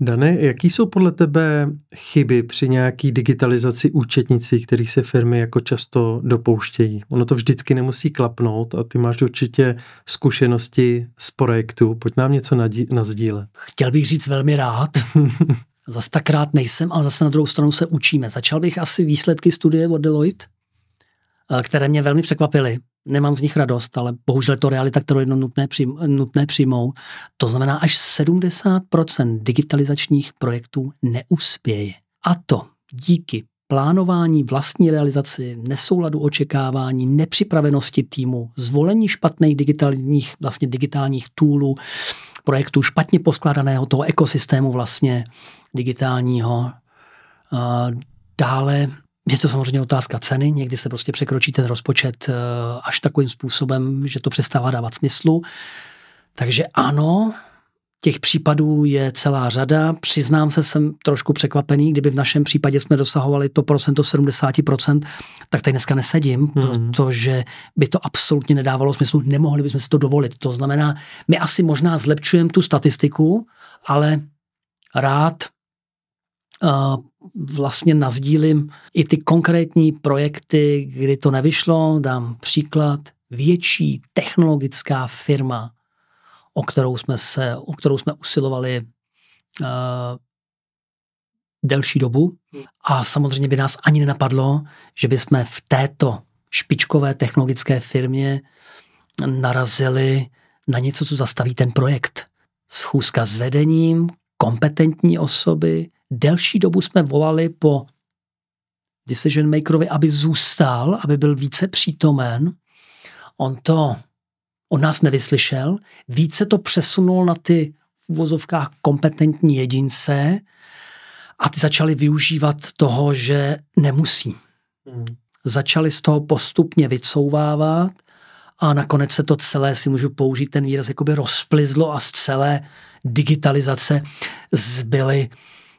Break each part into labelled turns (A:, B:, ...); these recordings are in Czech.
A: Dane, jaký jsou podle tebe chyby při nějaký digitalizaci účetnicí, kterých se firmy jako často dopouštějí? Ono to vždycky nemusí klapnout a ty máš určitě zkušenosti z projektu. Pojď nám něco nazdílet. Chtěl bych říct velmi rád.
B: zase tak rád nejsem, ale zase na druhou stranu se učíme. Začal bych asi výsledky studie od Deloitte, eh, které mě velmi překvapily nemám z nich radost, ale bohužel je to realita, kterou je nutné, přijm, nutné přijmout. To znamená, až 70% digitalizačních projektů neuspěje. A to díky plánování, vlastní realizaci, nesouladu očekávání, nepřipravenosti týmu, zvolení špatných digitálních, vlastně digitálních toolů, projektu, špatně poskládaného toho ekosystému vlastně digitálního. Dále je to samozřejmě otázka ceny, někdy se prostě překročí ten rozpočet eh, až takovým způsobem, že to přestává dávat smyslu. Takže ano, těch případů je celá řada. Přiznám se, jsem trošku překvapený, kdyby v našem případě jsme dosahovali to procento 70%, tak tady dneska nesedím, hmm. protože by to absolutně nedávalo smysl, nemohli bychom si to dovolit. To znamená, my asi možná zlepšujeme tu statistiku, ale rád vlastně nazdílím i ty konkrétní projekty, kdy to nevyšlo. Dám příklad. Větší technologická firma, o kterou jsme, se, o kterou jsme usilovali uh, delší dobu. A samozřejmě by nás ani nenapadlo, že by jsme v této špičkové technologické firmě narazili na něco, co zastaví ten projekt. Schůzka s vedením, kompetentní osoby, delší dobu jsme volali po decision makerovi, aby zůstal, aby byl více přítomen. On to, on nás nevyslyšel, více to přesunul na ty v uvozovkách kompetentní jedince a ty začali využívat toho, že nemusí. Hmm. Začali z toho postupně vycouvávat a nakonec se to celé, si můžu použít ten výraz, jakoby rozplizlo a z celé digitalizace zbyly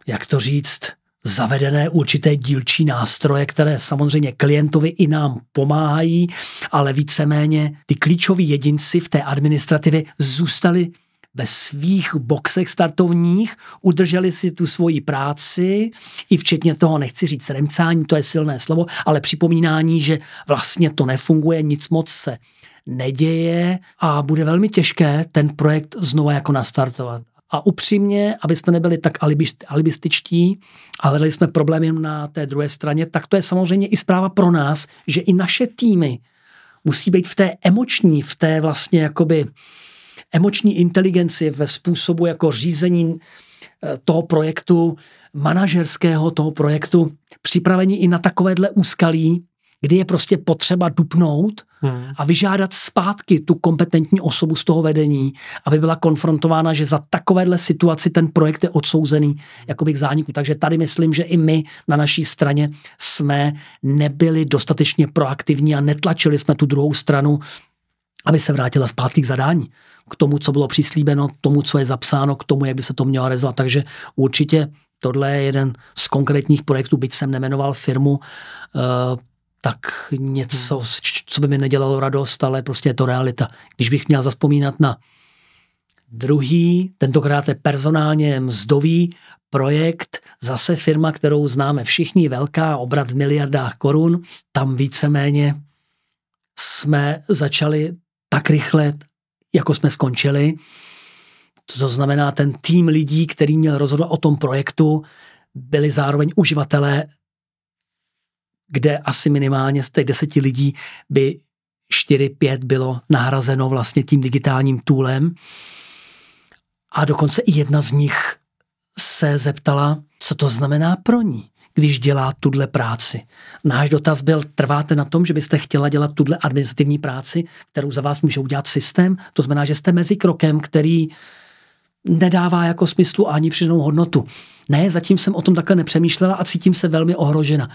B: jak to říct, zavedené určité dílčí nástroje, které samozřejmě klientovi i nám pomáhají, ale víceméně ty klíčoví jedinci v té administrativě zůstali ve svých boxech startovních, udrželi si tu svoji práci, i včetně toho, nechci říct remcání, to je silné slovo, ale připomínání, že vlastně to nefunguje, nic moc se neděje a bude velmi těžké ten projekt znova jako nastartovat a upřímně, aby jsme nebyli tak alibističtí a hledali jsme problémy na té druhé straně, tak to je samozřejmě i zpráva pro nás, že i naše týmy musí být v té emoční, v té vlastně jakoby emoční inteligenci ve způsobu jako řízení eh, toho projektu, manažerského toho projektu, připravení i na takovéhle úskalí, kdy je prostě potřeba dupnout hmm. a vyžádat zpátky tu kompetentní osobu z toho vedení, aby byla konfrontována, že za takovéhle situaci ten projekt je odsouzený jakoby k zániku. Takže tady myslím, že i my na naší straně jsme nebyli dostatečně proaktivní a netlačili jsme tu druhou stranu aby se vrátila zpátky k zadání, k tomu, co bylo přislíbeno, k tomu, co je zapsáno, k tomu, jak by se to mělo rezovat. Takže určitě tohle je jeden z konkrétních projektů, byť jsem nemenoval firmu, eh, tak něco, hmm. co by mi nedělalo radost, ale prostě je to realita. Když bych měl zaspomínat na druhý, tentokrát je personálně mzdový projekt, zase firma, kterou známe všichni, velká, obrat v miliardách korun, tam víceméně jsme začali tak rychle, jako jsme skončili. To znamená, ten tým lidí, který měl rozhodovat o tom projektu, byli zároveň uživatelé kde asi minimálně z těch deseti lidí by 4-5 bylo nahrazeno vlastně tím digitálním toolem. A dokonce i jedna z nich se zeptala, co to znamená pro ní, když dělá tuhle práci. Náš dotaz byl, trváte na tom, že byste chtěla dělat tuhle administrativní práci, kterou za vás může udělat systém? To znamená, že jste mezi krokem, který nedává jako smyslu ani přidanou hodnotu. Ne, zatím jsem o tom takhle nepřemýšlela a cítím se velmi ohrožena.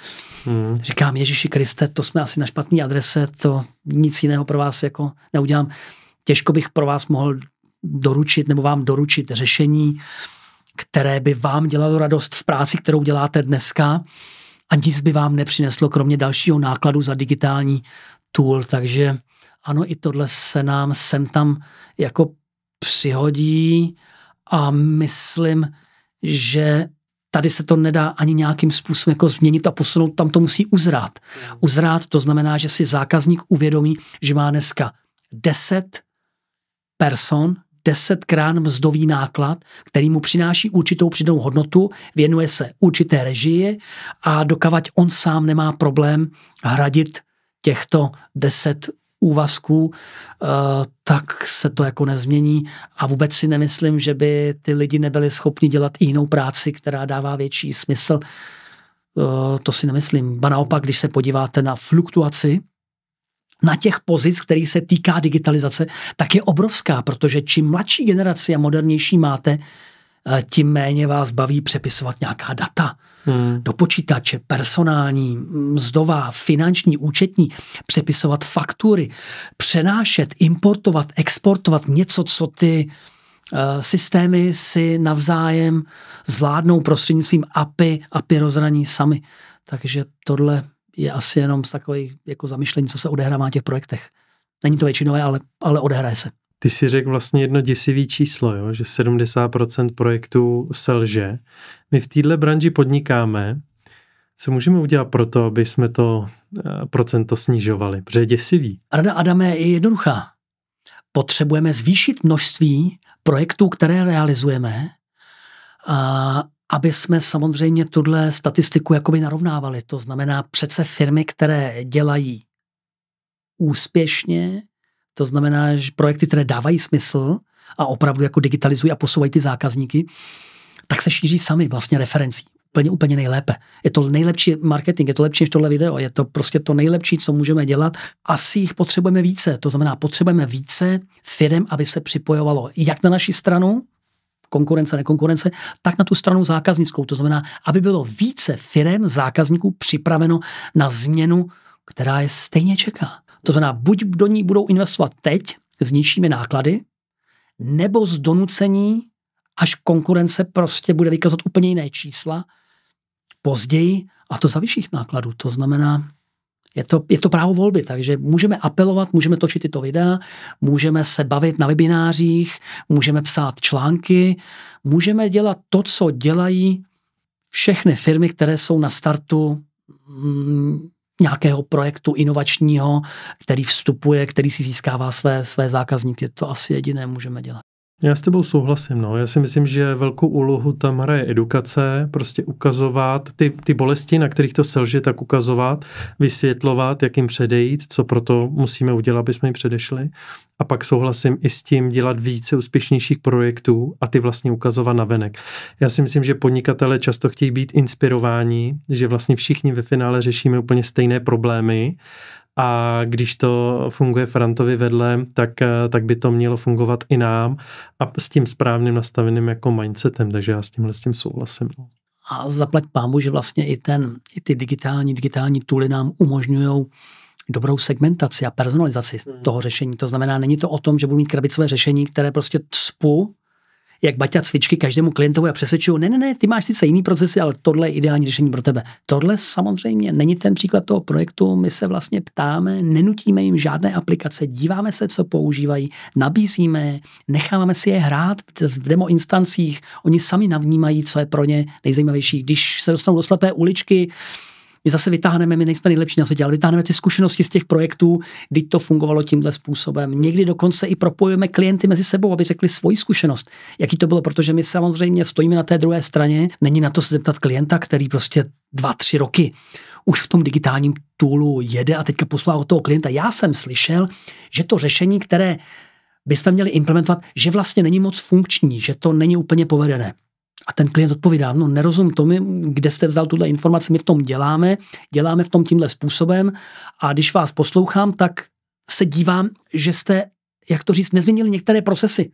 B: Hmm. Říkám, Ježíši Kriste, to jsme asi na špatné adrese, to nic jiného pro vás jako neudělám. Těžko bych pro vás mohl doručit nebo vám doručit řešení, které by vám dělalo radost v práci, kterou děláte dneska a nic by vám nepřineslo, kromě dalšího nákladu za digitální tool, takže ano, i tohle se nám sem tam jako přihodí a myslím, že tady se to nedá ani nějakým způsobem jako změnit a posunout, tam to musí uzrát. Hmm. Uzrát to znamená, že si zákazník uvědomí, že má dneska 10 person, desetkrát mzdový náklad, který mu přináší určitou přidanou hodnotu, věnuje se určité režii a dokavať on sám nemá problém hradit těchto deset úvazků, eh, tak se to jako nezmění a vůbec si nemyslím, že by ty lidi nebyli schopni dělat i jinou práci, která dává větší smysl. Eh, to si nemyslím. Ba naopak, když se podíváte na fluktuaci na těch pozic, který se týká digitalizace, tak je obrovská, protože čím mladší generaci a modernější máte, Eh, tím méně vás baví přepisovat nějaká data hmm. do počítače, personální, mzdová, finanční, účetní, přepisovat faktury, přenášet, importovat, exportovat něco, co ty eh, systémy si navzájem zvládnou prostřednictvím API, API rozhraní sami. Takže tohle je asi jenom takový jako zamišlení, co se odehrává v těch projektech. Není to většinové, ale, ale odehraje se.
A: Ty si řekl vlastně jedno děsivý číslo, jo? že 70% projektů selže. My v téhle branži podnikáme, co můžeme udělat pro to, aby jsme to eh, procento snižovali? Protože je děsivý. Rada Adame je jednoduchá.
B: Potřebujeme zvýšit množství projektů, které realizujeme, a aby jsme samozřejmě tuhle statistiku jakoby narovnávali. To znamená přece firmy, které dělají úspěšně to znamená, že projekty, které dávají smysl a opravdu jako digitalizují a posouvají ty zákazníky, tak se šíří sami vlastně referencí. Úplně, úplně nejlépe. Je to nejlepší marketing, je to lepší než tohle video, je to prostě to nejlepší, co můžeme dělat. Asi jich potřebujeme více, to znamená, potřebujeme více firm, aby se připojovalo jak na naši stranu, konkurence, nekonkurence, tak na tu stranu zákaznickou. To znamená, aby bylo více firm zákazníků připraveno na změnu, která je stejně čeká. To znamená, buď do ní budou investovat teď s nižšími náklady, nebo z donucení, až konkurence prostě bude vykazovat úplně jiné čísla později a to za vyšších nákladů. To znamená, je to, je to právo volby, takže můžeme apelovat, můžeme točit tyto videa, můžeme se bavit na webinářích, můžeme psát články, můžeme dělat to, co dělají všechny firmy, které jsou na startu mm, nějakého projektu inovačního, který vstupuje, který si získává své, své zákazníky. To asi jediné můžeme dělat.
A: Já s tebou souhlasím, no. Já si myslím, že velkou úlohu tam hraje edukace, prostě ukazovat ty, ty bolesti, na kterých to selže, tak ukazovat, vysvětlovat, jak jim předejít, co proto musíme udělat, aby jsme jim předešli. A pak souhlasím i s tím dělat více úspěšnějších projektů a ty vlastně ukazovat na venek. Já si myslím, že podnikatele často chtějí být inspirováni, že vlastně všichni ve finále řešíme úplně stejné problémy a když to funguje Frantovi vedle, tak, eh, tak by to mělo fungovat i nám a s tím správným nastaveným jako mindsetem, takže já s tímhle s tím souhlasím. No.
B: A zaplať pámu, že vlastně i, ten, i ty digitální, digitální tuly nám umožňují dobrou segmentaci a personalizaci hmm. toho řešení. To znamená, není to o tom, že budu mít krabicové řešení, které prostě cpu jak baťa cvičky každému klientovi a přesvědčují, ne, ne, ne, ty máš sice jiný procesy, ale tohle je ideální řešení pro tebe. Tohle samozřejmě není ten příklad toho projektu, my se vlastně ptáme, nenutíme jim žádné aplikace, díváme se, co používají, nabízíme, necháváme si je hrát v demo instancích, oni sami navnímají, co je pro ně nejzajímavější. Když se dostanou do slepé uličky, my zase vytáhneme, my nejsme nejlepší na světě, ale vytáhneme ty zkušenosti z těch projektů, kdy to fungovalo tímhle způsobem. Někdy dokonce i propojujeme klienty mezi sebou, aby řekli svoji zkušenost, jaký to bylo, protože my samozřejmě stojíme na té druhé straně, není na to se zeptat klienta, který prostě dva, tři roky už v tom digitálním toolu jede a teďka poslouchá od toho klienta. Já jsem slyšel, že to řešení, které bychom měli implementovat, že vlastně není moc funkční, že to není úplně povedené. A ten klient odpovídá, no nerozum tomu, kde jste vzal tuhle informaci, my v tom děláme, děláme v tom tímhle způsobem a když vás poslouchám, tak se dívám, že jste, jak to říct, nezměnili některé procesy.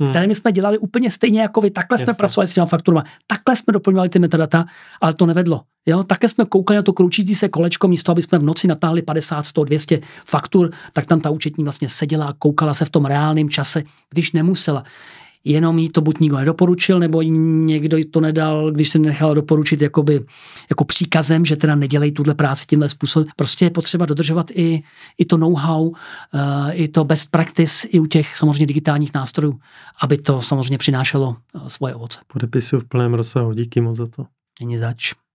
B: Hmm. Které my jsme dělali úplně stejně jako vy. Takhle Jasne. jsme pracovali s těma fakturama, takhle jsme doplňovali ty metadata, ale to nevedlo. Jo? Také jsme koukali na to kroučící se kolečko, místo aby jsme v noci natáhli 50, 100, 200 faktur, tak tam ta účetní vlastně seděla a koukala se v tom reálném čase, když nemusela jenom jí to buď nikdo nedoporučil, nebo někdo jí to nedal, když se nechal doporučit jakoby, jako příkazem, že teda nedělej tuhle práci tímhle způsobem. Prostě je potřeba dodržovat i, i to know-how, uh, i to best practice, i u těch samozřejmě digitálních nástrojů, aby to samozřejmě přinášelo
A: uh, svoje ovoce. Podepisu v plném rozsahu, díky moc za to. Není zač.